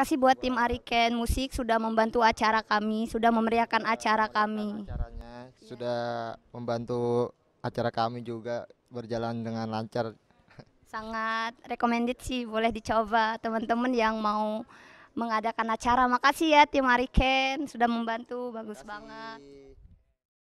kasih buat tim Ariken Musik sudah membantu acara kami, sudah memeriahkan acara kami. Acaranya sudah membantu acara kami juga berjalan dengan lancar. Sangat recommended sih, boleh dicoba teman-teman yang mau mengadakan acara. Makasih ya tim Ariken sudah membantu, bagus banget.